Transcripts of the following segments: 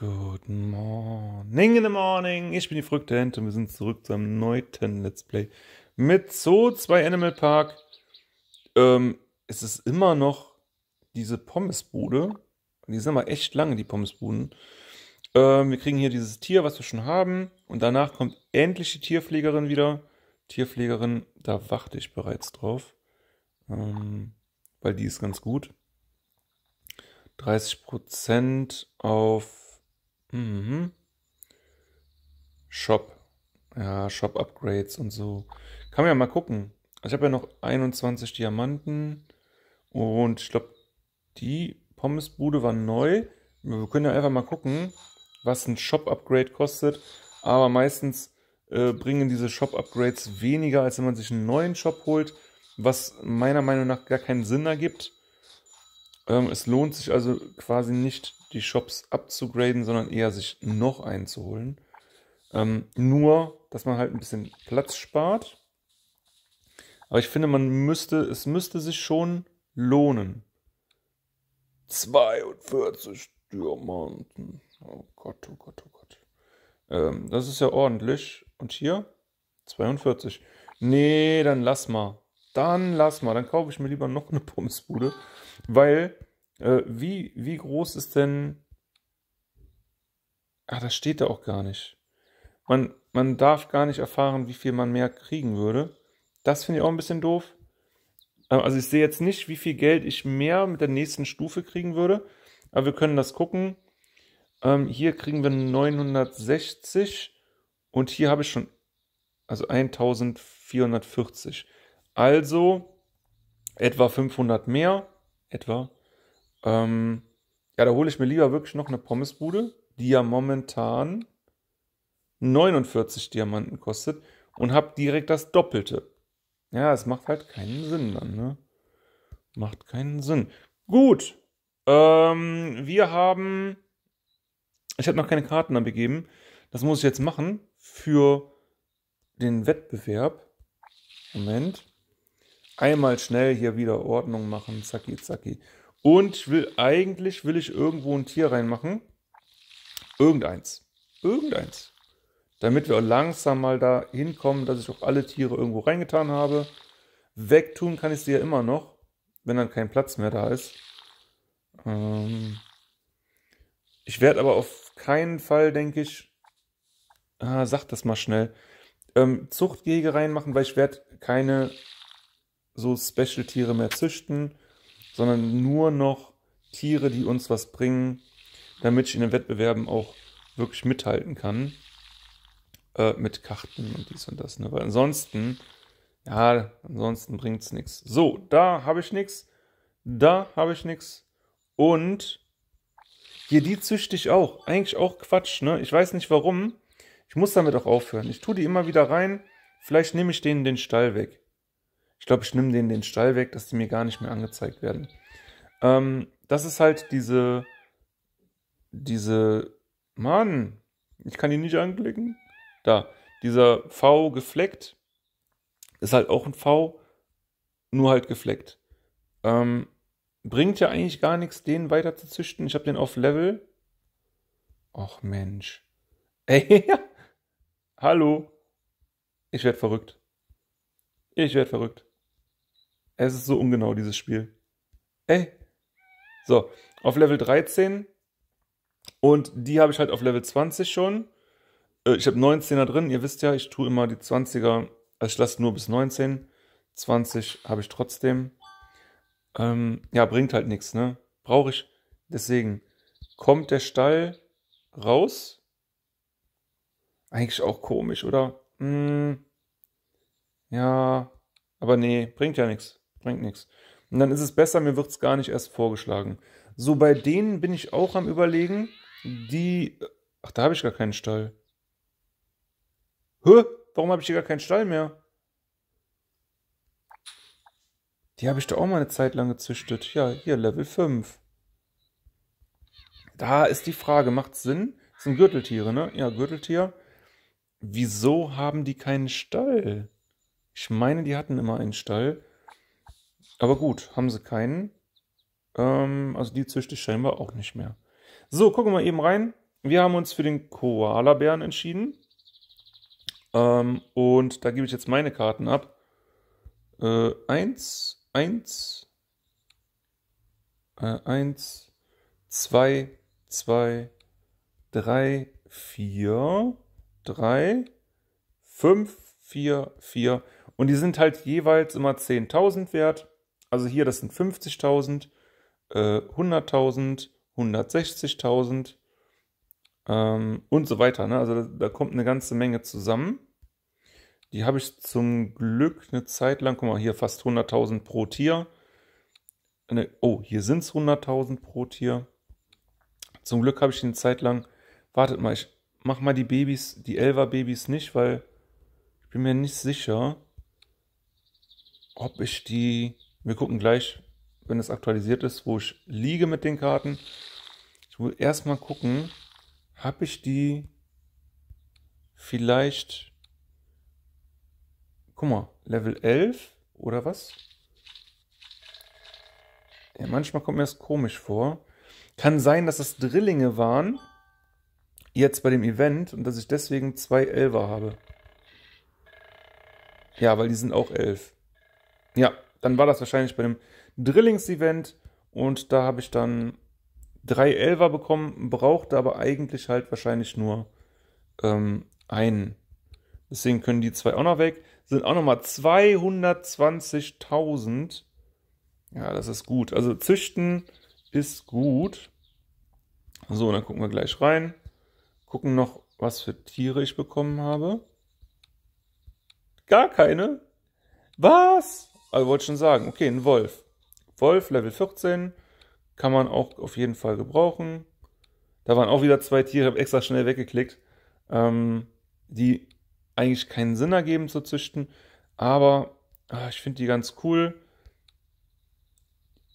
Good Morning in the Morning. Ich bin die verrückte Hent und wir sind zurück zu einem neuen Let's Play mit Zoo 2 Animal Park. Ähm, es ist immer noch diese Pommesbude. Die sind aber echt lange, die Pommesbuden. Ähm, wir kriegen hier dieses Tier, was wir schon haben. Und danach kommt endlich die Tierpflegerin wieder. Tierpflegerin, da warte ich bereits drauf. Ähm, weil die ist ganz gut. 30% auf Mhm. Shop. Ja, Shop-Upgrades und so. Kann man ja mal gucken. ich habe ja noch 21 Diamanten und ich glaube, die Pommesbude war neu. Wir können ja einfach mal gucken, was ein Shop-Upgrade kostet. Aber meistens äh, bringen diese Shop-Upgrades weniger, als wenn man sich einen neuen Shop holt, was meiner Meinung nach gar keinen Sinn ergibt. Ähm, es lohnt sich also quasi nicht, die Shops abzugraden, sondern eher sich noch einzuholen. Ähm, nur, dass man halt ein bisschen Platz spart. Aber ich finde, man müsste, es müsste sich schon lohnen. 42 Diamanten. Oh Gott, oh Gott, oh Gott. Ähm, das ist ja ordentlich. Und hier? 42. Nee, dann lass mal dann lass mal, dann kaufe ich mir lieber noch eine Pommesbude, weil äh, wie, wie groß ist denn... Ah, das steht da auch gar nicht. Man, man darf gar nicht erfahren, wie viel man mehr kriegen würde. Das finde ich auch ein bisschen doof. Äh, also ich sehe jetzt nicht, wie viel Geld ich mehr mit der nächsten Stufe kriegen würde, aber wir können das gucken. Ähm, hier kriegen wir 960 und hier habe ich schon, also 1440. Also etwa 500 mehr, etwa. Ähm, ja, da hole ich mir lieber wirklich noch eine Pommesbude, die ja momentan 49 Diamanten kostet und habe direkt das Doppelte. Ja, es macht halt keinen Sinn dann, ne? Macht keinen Sinn. Gut, ähm, wir haben, ich habe noch keine Karten abgegeben. Das muss ich jetzt machen für den Wettbewerb. Moment. Einmal schnell hier wieder Ordnung machen, zacki, zacki. Und ich will eigentlich will ich irgendwo ein Tier reinmachen. Irgendeins. Irgendeins. Damit wir langsam mal da hinkommen, dass ich auch alle Tiere irgendwo reingetan habe. Wegtun kann ich sie ja immer noch, wenn dann kein Platz mehr da ist. Ähm ich werde aber auf keinen Fall, denke ich, ah, sag das mal schnell, ähm, Zuchtgehege reinmachen, weil ich werde keine so Special-Tiere mehr züchten, sondern nur noch Tiere, die uns was bringen, damit ich in den Wettbewerben auch wirklich mithalten kann. Äh, mit Karten und dies und das. Ne? Weil ansonsten, ja, ansonsten bringt es nichts. So, da habe ich nichts. Da habe ich nichts. Und hier, die züchte ich auch. Eigentlich auch Quatsch, ne? Ich weiß nicht warum. Ich muss damit auch aufhören. Ich tue die immer wieder rein. Vielleicht nehme ich denen den Stall weg. Ich glaube, ich nehme denen den Stall weg, dass die mir gar nicht mehr angezeigt werden. Ähm, das ist halt diese, diese, Mann, ich kann die nicht anklicken. Da, dieser V gefleckt ist halt auch ein V, nur halt gefleckt. Ähm, bringt ja eigentlich gar nichts, den weiter zu züchten. Ich habe den auf Level. Och Mensch. Ey, hallo. Ich werde verrückt. Ich werde verrückt. Es ist so ungenau, dieses Spiel. Ey. So, auf Level 13. Und die habe ich halt auf Level 20 schon. Äh, ich habe 19er drin. Ihr wisst ja, ich tue immer die 20er. Also ich lasse nur bis 19. 20 habe ich trotzdem. Ähm, ja, bringt halt nichts, ne? Brauche ich. Deswegen kommt der Stall raus. Eigentlich auch komisch, oder? Hm, ja, aber nee, bringt ja nichts. Bringt nichts. Und dann ist es besser, mir wird es gar nicht erst vorgeschlagen. So bei denen bin ich auch am Überlegen, die. Ach, da habe ich gar keinen Stall. Hä? Warum habe ich hier gar keinen Stall mehr? Die habe ich da auch mal eine Zeit lang gezüchtet. Ja, hier, Level 5. Da ist die Frage, macht es Sinn? Das sind Gürteltiere, ne? Ja, Gürteltier. Wieso haben die keinen Stall? Ich meine, die hatten immer einen Stall. Aber gut, haben sie keinen. Ähm, also die züchte ich scheinbar auch nicht mehr. So, gucken wir mal eben rein. Wir haben uns für den Koala-Bären entschieden. Ähm, und da gebe ich jetzt meine Karten ab. Äh, eins, eins, äh, eins, zwei, zwei, drei, vier, drei, fünf, vier, vier. Und die sind halt jeweils immer 10.000 wert. Also hier, das sind 50.000, 100.000, 160.000 und so weiter. Ne? Also da, kommt eine ganze Menge zusammen. Die habe ich zum Glück eine Zeit lang, guck mal, hier fast 100.000 pro Tier. oh, hier sind es 100.000 pro Tier. Zum Glück habe ich eine Zeit lang, wartet mal, ich mache mal die Babys, die Elva-Babys nicht, weil ich bin mir nicht sicher, ob ich die wir gucken gleich, wenn es aktualisiert ist, wo ich liege mit den Karten. Ich will erstmal gucken, habe ich die vielleicht, guck mal, Level 11 oder was? Ja, manchmal kommt mir das komisch vor. Kann sein, dass das Drillinge waren, jetzt bei dem Event, und dass ich deswegen zwei Elfer habe. Ja, weil die sind auch elf. Ja, dann war das wahrscheinlich bei einem Drillings-Event und da habe ich dann drei Elver bekommen, brauchte aber eigentlich halt wahrscheinlich nur ähm, einen. Deswegen können die zwei auch noch weg. Sind auch nochmal 220.000. Ja, das ist gut. Also züchten ist gut. So, dann gucken wir gleich rein. Gucken noch, was für Tiere ich bekommen habe. Gar keine. Was? Also wollte schon sagen, okay, ein Wolf. Wolf, Level 14, kann man auch auf jeden Fall gebrauchen. Da waren auch wieder zwei Tiere, habe extra schnell weggeklickt, ähm, die eigentlich keinen Sinn ergeben zu züchten, aber ach, ich finde die ganz cool.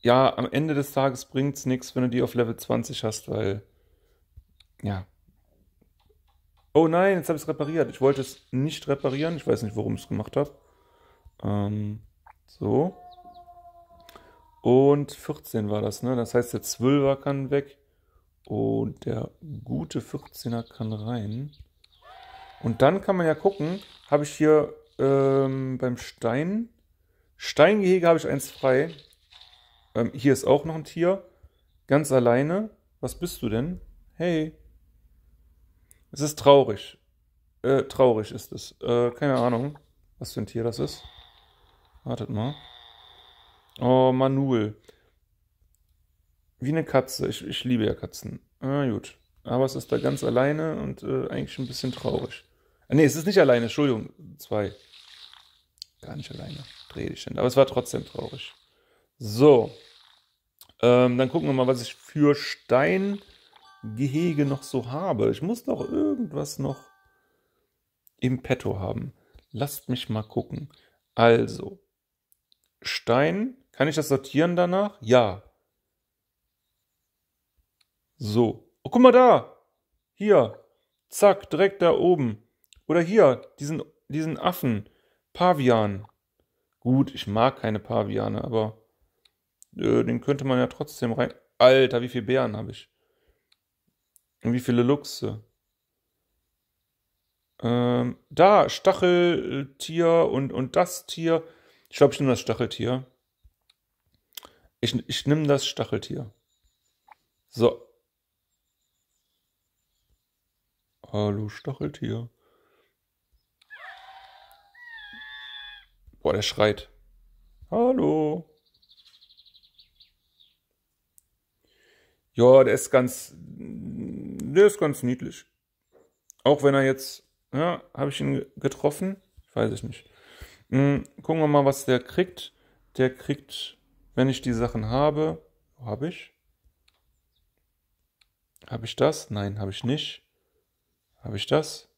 Ja, am Ende des Tages bringt es nichts, wenn du die auf Level 20 hast, weil, ja. Oh nein, jetzt habe ich es repariert. Ich wollte es nicht reparieren. Ich weiß nicht, warum ich es gemacht habe. Ähm, so. Und 14 war das, ne? Das heißt, der 12er kann weg und der gute 14er kann rein. Und dann kann man ja gucken, habe ich hier ähm, beim Stein, Steingehege habe ich eins frei. Ähm, hier ist auch noch ein Tier, ganz alleine. Was bist du denn? Hey. Es ist traurig. Äh, traurig ist es. Äh, keine Ahnung, was für ein Tier das ist. Wartet mal. Oh, Manuel. Wie eine Katze. Ich, ich liebe ja Katzen. Ah, gut. Aber es ist da ganz alleine und äh, eigentlich ein bisschen traurig. Ah, nee, es ist nicht alleine. Entschuldigung. Zwei. Gar nicht alleine. Dreh dich hin. Aber es war trotzdem traurig. So. Ähm, dann gucken wir mal, was ich für Steingehege noch so habe. Ich muss doch irgendwas noch im Petto haben. Lasst mich mal gucken. Also, Stein. Kann ich das sortieren danach? Ja. So. Oh, guck mal da. Hier. Zack, direkt da oben. Oder hier, diesen, diesen Affen. Pavian. Gut, ich mag keine Paviane, aber äh, den könnte man ja trotzdem rein. Alter, wie viele Bären habe ich? Und wie viele Luchse? Ähm, da, Stacheltier und, und das Tier. Ich glaube, ich nehme das Stacheltier. Ich, ich nehme das Stacheltier. So. Hallo Stacheltier. Boah, der schreit. Hallo. Ja, der ist ganz, der ist ganz niedlich. Auch wenn er jetzt, ja, ne, habe ich ihn getroffen? Weiß ich nicht. Mh, hm, gucken wir mal, was der kriegt. Der kriegt, wenn ich die Sachen habe, habe ich? Habe ich das? Nein, habe ich nicht. Habe ich das?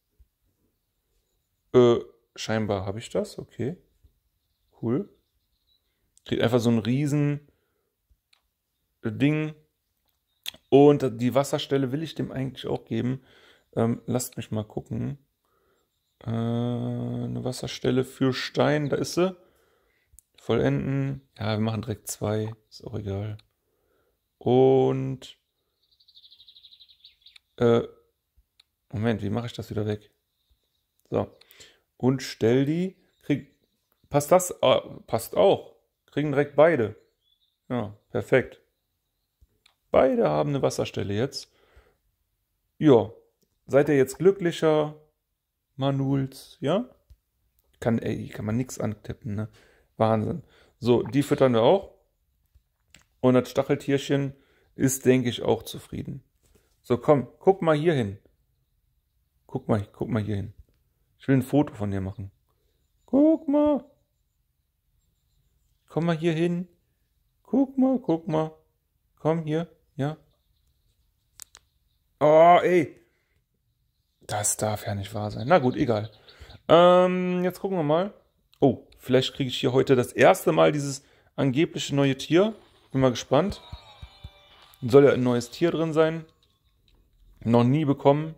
Äh, scheinbar habe ich das, okay. Cool. Kriegt einfach so ein riesen Ding. Und die Wasserstelle will ich dem eigentlich auch geben. Ähm, lasst mich mal gucken. Äh, eine Wasserstelle für Stein, da ist sie. Vollenden. Ja, wir machen direkt zwei. Ist auch egal. Und. Äh, Moment, wie mache ich das wieder weg? So. Und stell die. Krieg, passt das? Ah, passt auch. Kriegen direkt beide. Ja, perfekt. Beide haben eine Wasserstelle jetzt. Ja, seid ihr jetzt glücklicher? Manuls, ja? Kann, ey, kann man nichts antippen, ne? Wahnsinn. So, die füttern wir auch. Und das Stacheltierchen ist, denke ich, auch zufrieden. So, komm, guck mal hier hin. Guck mal, guck mal hier hin. Ich will ein Foto von dir machen. Guck mal. Komm mal hier hin. Guck mal, guck mal. Komm hier, ja. Oh, ey. Das darf ja nicht wahr sein. Na gut, egal. Ähm, jetzt gucken wir mal. Oh, vielleicht kriege ich hier heute das erste Mal dieses angebliche neue Tier. Bin mal gespannt. Soll ja ein neues Tier drin sein. Noch nie bekommen.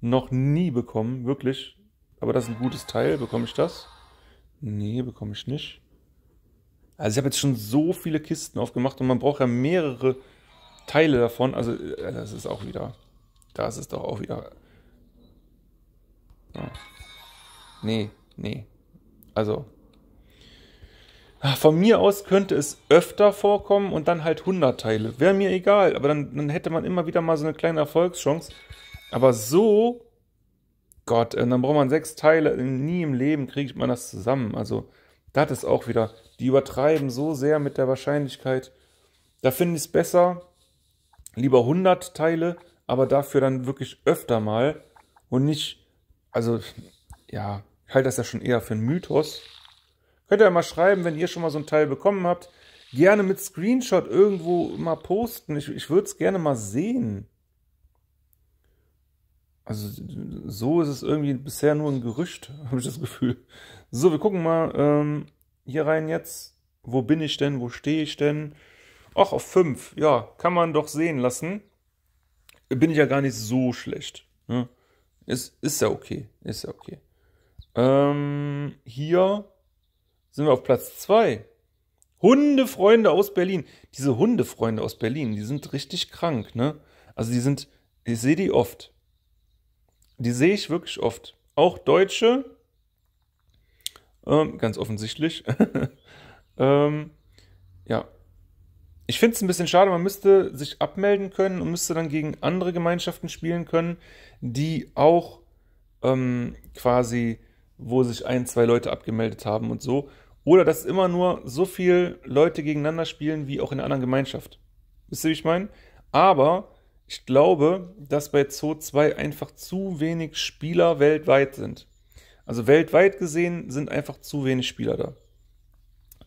Noch nie bekommen, wirklich. Aber das ist ein gutes Teil. Bekomme ich das? Nee, bekomme ich nicht. Also ich habe jetzt schon so viele Kisten aufgemacht und man braucht ja mehrere Teile davon. Also äh, das ist auch wieder... Das ist doch auch wieder ja. Nee, nee. Also. Von mir aus könnte es öfter vorkommen und dann halt 100 Teile. Wäre mir egal, aber dann, dann hätte man immer wieder mal so eine kleine Erfolgschance. Aber so, Gott, äh, dann braucht man sechs Teile. Nie im Leben kriegt man das zusammen. Also, das ist auch wieder, die übertreiben so sehr mit der Wahrscheinlichkeit. Da finde ich es besser, lieber 100 Teile, aber dafür dann wirklich öfter mal und nicht also ja, ich halte das ja schon eher für einen Mythos. Könnt ihr ja mal schreiben, wenn ihr schon mal so ein Teil bekommen habt. Gerne mit Screenshot irgendwo mal posten. Ich, ich würde es gerne mal sehen. Also so ist es irgendwie bisher nur ein Gerücht, habe ich das Gefühl. So, wir gucken mal ähm, hier rein jetzt. Wo bin ich denn? Wo stehe ich denn? Ach, auf 5. Ja, kann man doch sehen lassen. Bin ich ja gar nicht so schlecht. Ne? Ist, ist ja okay. Ist ja okay. Ähm, hier sind wir auf Platz 2. Hundefreunde aus Berlin. Diese Hundefreunde aus Berlin, die sind richtig krank, ne? Also die sind, ich sehe die oft. Die sehe ich wirklich oft. Auch Deutsche, ähm, ganz offensichtlich. ähm, ja, ich finde es ein bisschen schade, man müsste sich abmelden können und müsste dann gegen andere Gemeinschaften spielen können, die auch ähm, quasi, wo sich ein, zwei Leute abgemeldet haben und so. Oder dass immer nur so viele Leute gegeneinander spielen wie auch in einer anderen Gemeinschaft. Wisst ihr, wie ich meine? Aber ich glaube, dass bei Zoo 2 einfach zu wenig Spieler weltweit sind. Also weltweit gesehen sind einfach zu wenig Spieler da.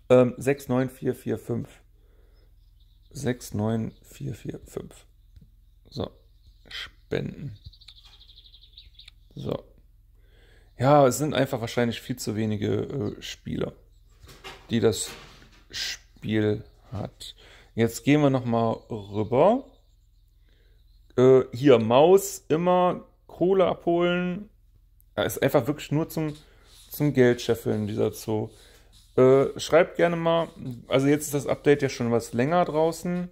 Ähm, 6, 9, 4, 4, 5. 69445. So, spenden. So. Ja, es sind einfach wahrscheinlich viel zu wenige äh, Spieler, die das Spiel hat. Jetzt gehen wir nochmal rüber. Äh, hier Maus, immer Kohle abholen. Ja, ist einfach wirklich nur zum, zum Geld scheffeln, dieser Zoo. Äh, schreibt gerne mal, also jetzt ist das Update ja schon was länger draußen.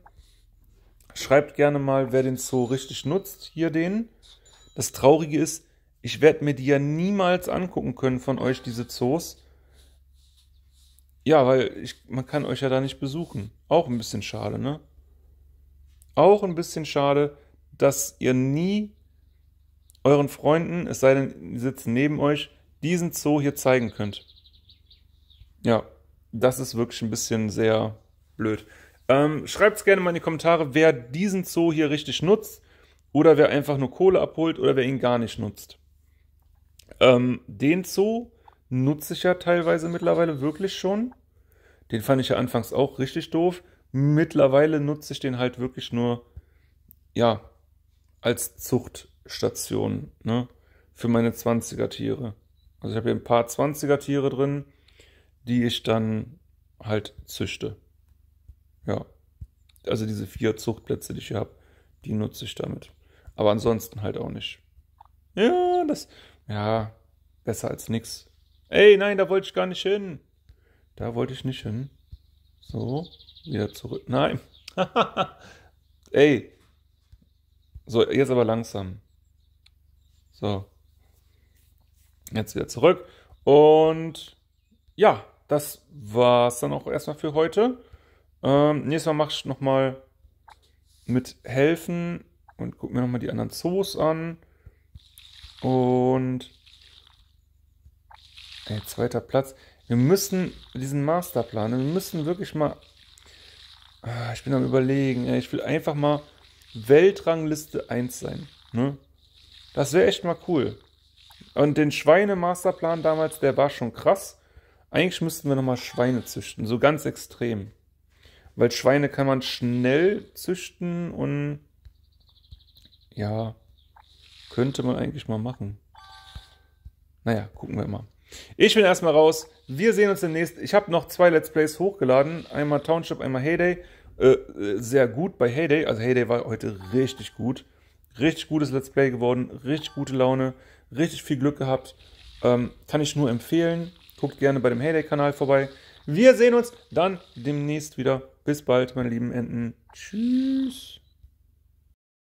Schreibt gerne mal, wer den Zoo richtig nutzt, hier den. Das Traurige ist, ich werde mir die ja niemals angucken können von euch, diese Zoos. Ja, weil ich, man kann euch ja da nicht besuchen. Auch ein bisschen schade, ne? Auch ein bisschen schade, dass ihr nie euren Freunden, es sei denn, sie sitzen neben euch, diesen Zoo hier zeigen könnt. Ja, das ist wirklich ein bisschen sehr blöd. Ähm, Schreibt es gerne mal in die Kommentare, wer diesen Zoo hier richtig nutzt oder wer einfach nur Kohle abholt oder wer ihn gar nicht nutzt. Ähm, den Zoo nutze ich ja teilweise mittlerweile wirklich schon. Den fand ich ja anfangs auch richtig doof. Mittlerweile nutze ich den halt wirklich nur, ja, als Zuchtstation, ne? Für meine 20er Tiere. Also ich habe hier ein paar 20er Tiere drin die ich dann halt züchte. Ja. Also diese vier Zuchtplätze, die ich hier habe, die nutze ich damit. Aber ansonsten halt auch nicht. Ja, das. Ja, besser als nix. Ey, nein, da wollte ich gar nicht hin. Da wollte ich nicht hin. So, wieder zurück. Nein. Ey. So, jetzt aber langsam. So. Jetzt wieder zurück. Und ja, das war's dann auch erstmal für heute. Ähm, nächstes Mal mache ich nochmal mit Helfen und gucke mir nochmal die anderen Zoos an. Und ey, zweiter Platz. Wir müssen diesen Masterplan, wir müssen wirklich mal. Ah, ich bin am überlegen, ich will einfach mal Weltrangliste 1 sein. Ne? Das wäre echt mal cool. Und den Schweine-Masterplan damals, der war schon krass. Eigentlich müssten wir nochmal Schweine züchten, so ganz extrem. Weil Schweine kann man schnell züchten und ja, könnte man eigentlich mal machen. Naja, gucken wir mal. Ich bin erstmal raus. Wir sehen uns demnächst. Ich habe noch zwei Let's Plays hochgeladen. Einmal Township, einmal Heyday. Äh, äh sehr gut bei Heyday. Also Heyday war heute richtig gut. Richtig gutes Let's Play geworden. Richtig gute Laune. Richtig viel Glück gehabt. Ähm, kann ich nur empfehlen. Guckt gerne bei dem Heyday-Kanal vorbei. Wir sehen uns dann demnächst wieder. Bis bald, meine lieben Enten. Tschüss.